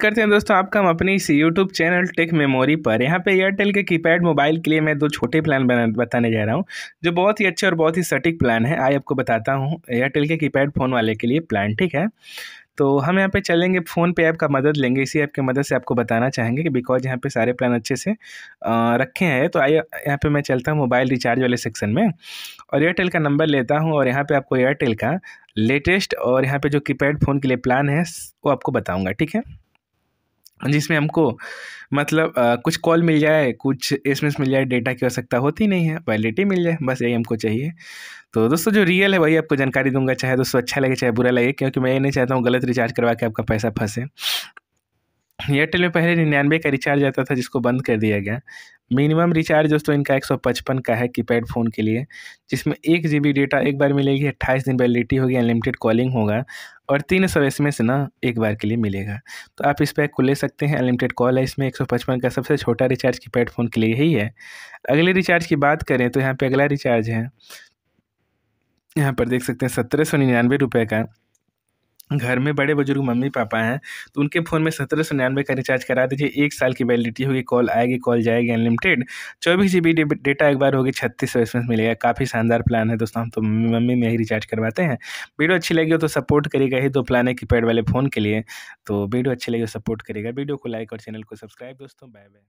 करते हैं दोस्तों आपका हम अपनी इस यूट्यूब चैनल टेक मेमोरी पर यहाँ पे एयरटेल के कीपैड मोबाइल के लिए मैं दो छोटे प्लान बताने जा रहा हूँ जो बहुत ही अच्छे और बहुत ही सटीक प्लान है आई आपको बताता हूँ एयरटेल के कीपैड फ़ोन वाले के लिए प्लान ठीक है तो हम यहाँ पे चलेंगे फ़ोन पे ऐप का मदद लेंगे इसी ऐप की मदद से आपको बताना चाहेंगे कि बिकॉज यहाँ पे सारे प्लान अच्छे से रखे हैं तो आइए यहाँ पर मैं चलता हूँ मोबाइल रिचार्ज वाले सेक्शन में और एयरटेल का नंबर लेता हूँ और यहाँ पर आपको एयरटेल का लेटेस्ट और यहाँ पर जो कीपैड फ़ोन के लिए प्लान है वो आपको बताऊँगा ठीक है जिसमें हमको मतलब आ, कुछ कॉल मिल जाए कुछ एस मिल जाए डेटा की आवश्यकता होती नहीं है वैलिडिटी मिल जाए बस यही हमको चाहिए तो दोस्तों जो रियल है वही आपको जानकारी दूंगा चाहे दोस्तों अच्छा लगे चाहे बुरा लगे क्योंकि मैं ये नहीं चाहता हूँ गलत रिचार्ज करवा के आपका पैसा फंसे एयरटेल में पहले निन्यानवे का रिचार्ज आता था जिसको बंद कर दिया गया मिनिमम रिचार्ज दोस्तों इनका एक सौ पचपन का है कीपैड फ़ोन के लिए जिसमें एक जी बी डेटा एक बार मिलेगी अट्ठाईस दिन वैलिडिटी होगी अनलिमिटेड कॉलिंग होगा और तीन सौ एस एम एस ना एक बार के लिए मिलेगा तो आप इस पैक को ले सकते हैं अनलिमिटेड कॉल है इसमें एक सौ पचपन का सबसे छोटा रिचार्ज कीपैड फ़ोन के लिए यही है अगले रिचार्ज की बात करें तो यहाँ पर अगला रिचार्ज है यहाँ पर देख सकते हैं सत्रह सौ निन्यानवे रुपये का घर में बड़े बुजुर्ग मम्मी पापा हैं तो उनके फ़ोन में सत्रह सौ निन्यानवे का रिचार्ज करा दीजिए एक साल की वैलिडिटी होगी कॉल आएगी कॉल जाएगी अनलिमिटेड चौबीस जी बी डेटा एक बार होगी छत्तीस सौ इसमें मिलेगा काफ़ी शानदार प्लान है दोस्तों हम तो मम्मी में ही रिचार्ज करवाते हैं वीडियो अच्छी लगी हो तो सपोर्ट करेगा ही दो प्लान है कीपैड वाले फ़ोन के लिए तो वीडियो अच्छी लगी हो सपोर्ट करेगा वीडियो को लाइक और चैनल को सब्सक्राइब दोस्तों बाय बाय